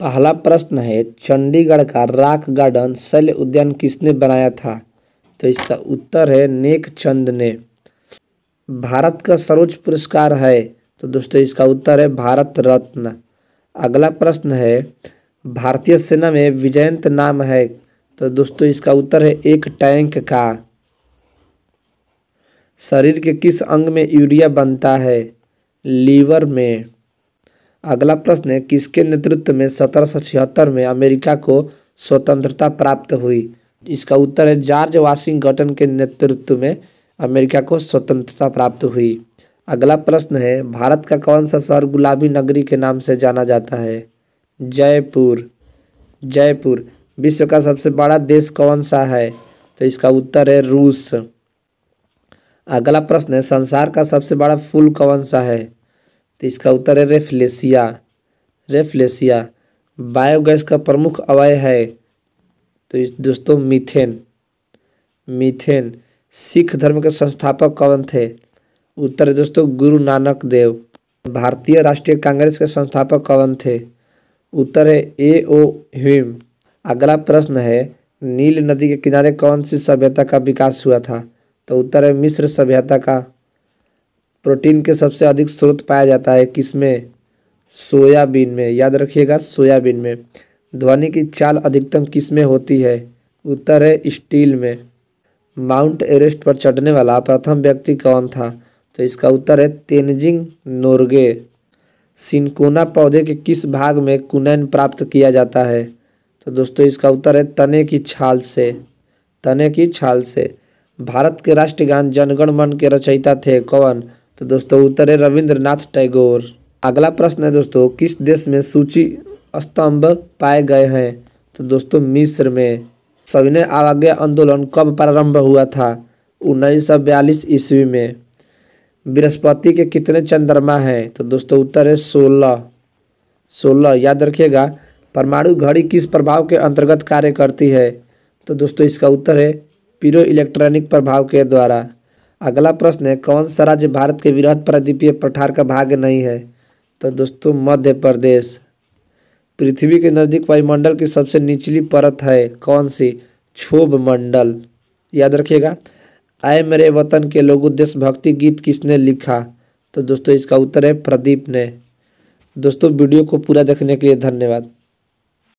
पहला प्रश्न है चंडीगढ़ का राक गार्डन शल्य उद्यान किसने बनाया था तो इसका उत्तर है नेक चंद ने भारत का सर्वोच्च पुरस्कार है तो दोस्तों इसका उत्तर है भारत रत्न अगला प्रश्न है भारतीय सेना में विजयंत नाम है तो दोस्तों इसका उत्तर है एक टैंक का शरीर के किस अंग में यूरिया बनता है लीवर में अगला प्रश्न है किसके नेतृत्व में सत्रह में अमेरिका को स्वतंत्रता प्राप्त हुई इसका उत्तर है जॉर्ज वाशिंगटन के नेतृत्व में अमेरिका को स्वतंत्रता प्राप्त हुई अगला प्रश्न है भारत का कौन सा शहर गुलाबी नगरी के नाम से जाना जाता है जयपुर जयपुर विश्व का सबसे बड़ा देश कौन सा है तो इसका उत्तर है रूस अगला प्रश्न है संसार का सबसे बड़ा फूल कौन सा है तो इसका उत्तर है रेफ्लेसिया रेफ्लेसिया बायोगैस का प्रमुख अवय है तो इस दोस्तों मीथेन मीथेन सिख धर्म के संस्थापक कौन थे उत्तर है दोस्तों गुरु नानक देव भारतीय राष्ट्रीय कांग्रेस के संस्थापक कौन थे उत्तर है ए ओ ह्यूम अगला प्रश्न है नील नदी के किनारे कौन सी सभ्यता का विकास हुआ था तो उत्तर है मिस्र सभ्यता का प्रोटीन के सबसे अधिक स्रोत पाया जाता है किसमें सोयाबीन में याद रखिएगा सोयाबीन में ध्वनि की चाल अधिकतम किस में होती है उत्तर है स्टील में माउंट एवरेस्ट पर चढ़ने वाला प्रथम व्यक्ति कौन था तो इसका उत्तर है तेनजिंग नोर्गे सिनकोना पौधे के किस भाग में कुनैन प्राप्त किया जाता है तो दोस्तों इसका उत्तर है तने की छाल से तने की छाल से भारत के राष्ट्रगान जनगण मन के रचयिता थे कौन तो दोस्तों उत्तर है रविंद्रनाथ टैगोर अगला प्रश्न है दोस्तों किस देश में सूची स्तंभ पाए गए हैं तो दोस्तों मिस्र में सविनय आवाज्ञा आंदोलन कब प्रारंभ हुआ था उन्नीस सौ बयालीस ईस्वी में बृहस्पति के कितने चंद्रमा हैं तो दोस्तों उत्तर है सोलह सोलह याद रखिएगा परमाणु घड़ी किस प्रभाव के अंतर्गत कार्य करती है तो दोस्तों इसका उत्तर है पीरो इलेक्ट्रॉनिक प्रभाव के द्वारा अगला प्रश्न है कौन सा राज्य भारत के विरहत प्रदीपीय पठार का भाग नहीं है तो दोस्तों मध्य प्रदेश पृथ्वी के नज़दीक वायुमंडल की सबसे निचली परत है कौन सी क्षोभ मंडल याद रखिएगा आए मेरे वतन के लोगों देशभक्ति गीत किसने लिखा तो दोस्तों इसका उत्तर है प्रदीप ने दोस्तों वीडियो को पूरा देखने के लिए धन्यवाद